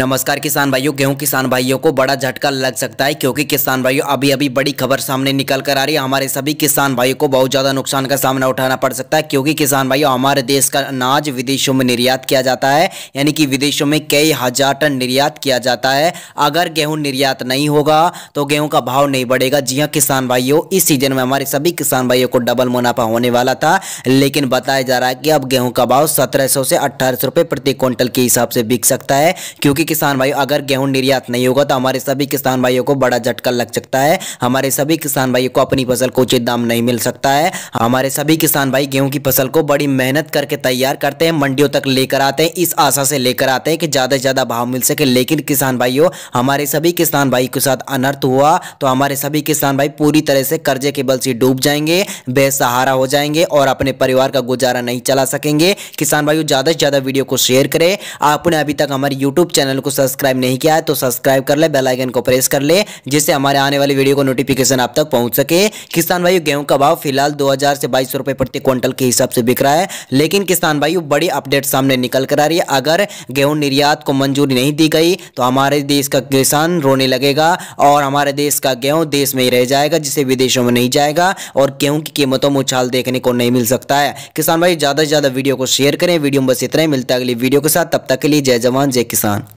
नमस्कार किसान भाइयों गेहूं किसान भाइयों को बड़ा झटका लग सकता है क्योंकि किसान भाइयों अभी अभी बड़ी खबर सामने निकल कर आ रही है हमारे सभी किसान भाइयों को बहुत ज़्यादा नुकसान का सामना उठाना पड़ सकता है क्योंकि किसान भाइयों हमारे देश का अनाज विदेशों में निर्यात किया जाता है यानी कि विदेशों में कई हज़ार टन निर्यात किया जाता है अगर गेहूँ निर्यात नहीं होगा तो गेहूँ का भाव नहीं बढ़ेगा जी हाँ किसान भाइयों इस सीजन में हमारे सभी किसान भाइयों को डबल मुनाफा होने वाला था लेकिन बताया जा रहा है कि अब गेहूँ का भाव सत्रह से अट्ठारह प्रति क्विंटल के हिसाब से बिक सकता है क्योंकि किसान भाई अगर गेहूं निर्यात नहीं होगा तो हमारे सभी किसान भाइयों को बड़ा झटका लग सकता है हमारे सभी किसान भाइयों को अपनी फसल को उचित दाम नहीं मिल सकता है हमारे सभी किसान भाई गेहूं की फसल को बड़ी मेहनत करके तैयार करते हैं मंडियों तक लेकर आते हैं इस आशा से लेकर आते हैं कि ज़्यादा से ज़्यादा भाव मिल सके लेकिन किसान भाइयों हमारे सभी किसान भाई के साथ अनर्थ हुआ तो हमारे सभी किसान भाई पूरी तरह से कर्जे के बल से डूब जाएंगे बेसहारा हो जाएंगे और अपने परिवार का गुजारा नहीं चला सकेंगे किसान भाइयों ज़्यादा से ज़्यादा वीडियो को शेयर करें आपने अभी तक हमारे यूट्यूब चैनल चैनल को सब्सक्राइब नहीं किया है तो सब्सक्राइब कर ले बेलाइकन को प्रेस कर ले जिससे हमारे आने वाली वीडियो को नोटिफिकेशन आप तक पहुंच सके किसान भाइयों गेहूं का भाव फिलहाल दो से बाईस रुपए प्रति क्विंटल के हिसाब से बिक रहा है लेकिन किसान भाइयों बड़ी अपडेट सामने निकल कर आ रही है अगर गेहूं निर्यात को मंजूरी नहीं दी गई तो हमारे देश का किसान रोने लगेगा और हमारे देश का गेहूं देश में ही रह जाएगा जिसे विदेशों में नहीं जाएगा और गेहूं की कीमतों में उछाल देखने को नहीं मिल सकता है किसान भाई ज़्यादा से ज़्यादा वीडियो को शेयर करें वीडियो में बस इतना ही मिलता है अगली वीडियो के साथ तब तक के लिए जय जवान जय किसान